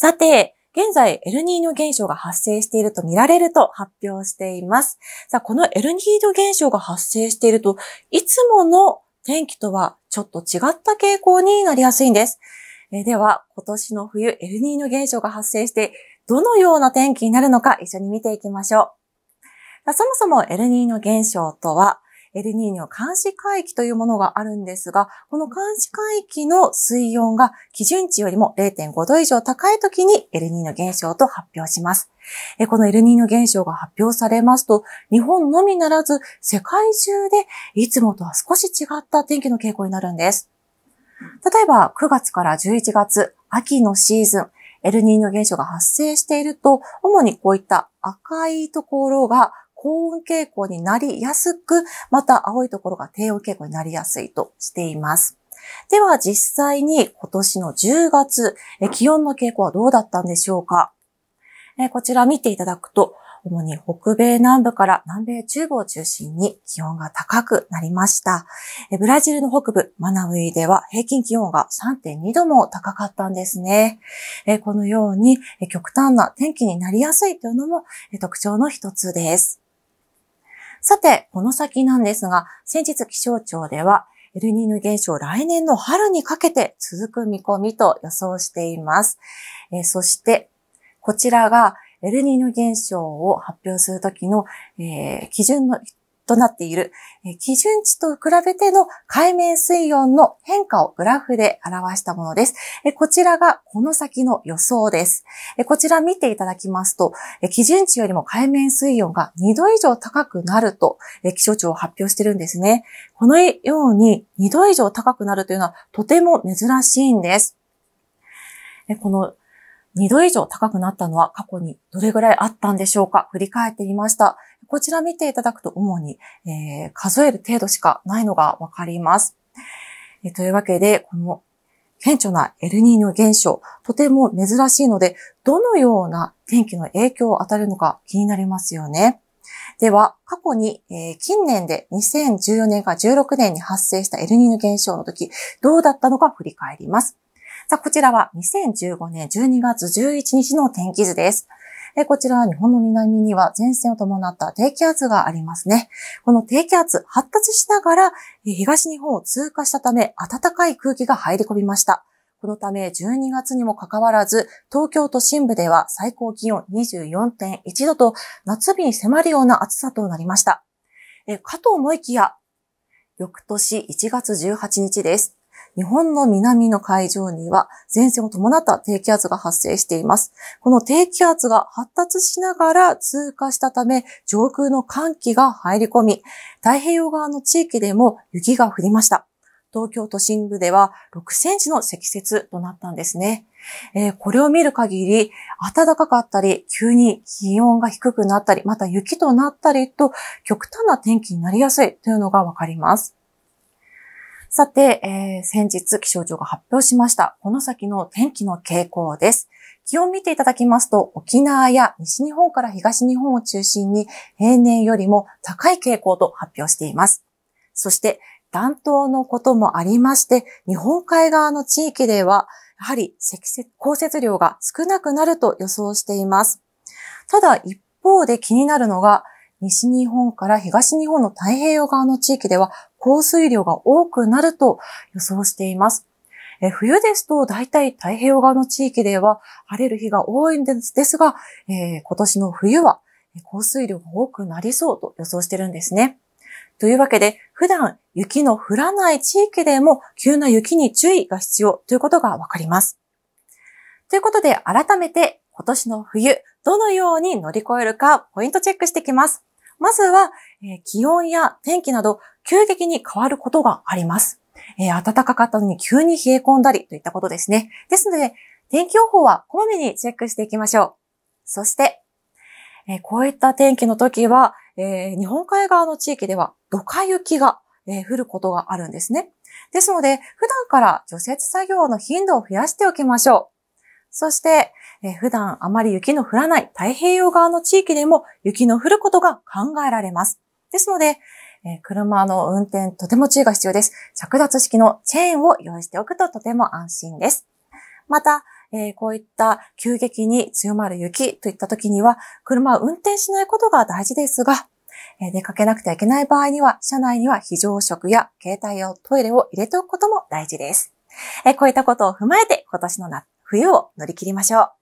さて、現在、エルニーニョ現象が発生していると見られると発表しています。さあ、このエルニーニョ現象が発生していると、いつもの天気とはちょっと違った傾向になりやすいんです。えでは、今年の冬、エルニーニョ現象が発生して、どのような天気になるのか一緒に見ていきましょう。そもそもエルニーニョ現象とは、エルニーニョ監視海域というものがあるんですが、この監視海域の水温が基準値よりも0.5度以上高い時にエルニーニョ現象と発表します。このエルニーニョ現象が発表されますと、日本のみならず世界中でいつもとは少し違った天気の傾向になるんです。例えば9月から11月、秋のシーズン、エルニーニョ現象が発生していると、主にこういった赤いところが高温傾向になりやすく、また青いところが低温傾向になりやすいとしています。では実際に今年の10月、気温の傾向はどうだったんでしょうかこちら見ていただくと、主に北米南部から南米中部を中心に気温が高くなりました。ブラジルの北部、マナウイでは平均気温が3.2度も高かったんですね。このように極端な天気になりやすいというのも特徴の一つです。さて、この先なんですが、先日気象庁では、エルニーニョ現象来年の春にかけて続く見込みと予想しています。えー、そして、こちらがエルニーニョ現象を発表するときの、えー、基準のとなっている、基準値と比べての海面水温の変化をグラフで表したものです。こちらがこの先の予想です。こちら見ていただきますと、基準値よりも海面水温が2度以上高くなると気象庁は発表してるんですね。このように2度以上高くなるというのはとても珍しいんです。この2度以上高くなったのは過去にどれぐらいあったんでしょうか振り返ってみました。こちら見ていただくと主に、えー、数える程度しかないのがわかります。えー、というわけで、この顕著なエルニーニョ現象、とても珍しいので、どのような天気の影響を与えるのか気になりますよね。では、過去に、えー、近年で2014年か16年に発生したエルニーニョ現象の時、どうだったのか振り返ります。さあ、こちらは2015年12月11日の天気図です。こちらは日本の南には前線を伴った低気圧がありますね。この低気圧発達しながら東日本を通過したため暖かい空気が入り込みました。このため12月にもかかわらず東京都心部では最高気温24.1度と夏日に迫るような暑さとなりました。かと思いきや、翌年1月18日です。日本の南の海上には前線を伴った低気圧が発生しています。この低気圧が発達しながら通過したため、上空の寒気が入り込み、太平洋側の地域でも雪が降りました。東京都心部では6センチの積雪となったんですね。えー、これを見る限り、暖かかったり、急に気温が低くなったり、また雪となったりと、極端な天気になりやすいというのがわかります。さて、えー、先日気象庁が発表しました、この先の天気の傾向です。気温見ていただきますと、沖縄や西日本から東日本を中心に平年よりも高い傾向と発表しています。そして、暖冬のこともありまして、日本海側の地域では、やはり積雪、降雪量が少なくなると予想しています。ただ一方で気になるのが、西日本から東日本の太平洋側の地域では降水量が多くなると予想しています。え冬ですと大体太平洋側の地域では晴れる日が多いんですが、えー、今年の冬は降水量が多くなりそうと予想してるんですね。というわけで、普段雪の降らない地域でも急な雪に注意が必要ということがわかります。ということで、改めて今年の冬、どのように乗り越えるかポイントチェックしていきます。まずは、え気温や天気など急激に変わることがあります。えー、暖かかったのに急に冷え込んだりといったことですね。ですので、天気予報はこまめにチェックしていきましょう。そして、えー、こういった天気の時は、えー、日本海側の地域ではドカ雪が、え降ることがあるんですね。ですので、普段から除雪作業の頻度を増やしておきましょう。そして、え普段あまり雪の降らない太平洋側の地域でも雪の降ることが考えられます。ですので、え車の運転とても注意が必要です。着脱式のチェーンを用意しておくととても安心です。また、えこういった急激に強まる雪といった時には、車を運転しないことが大事ですが、え出かけなくてはいけない場合には、車内には非常食や携帯用トイレを入れておくことも大事です。えこういったことを踏まえて、今年の夏冬を乗り切りましょう。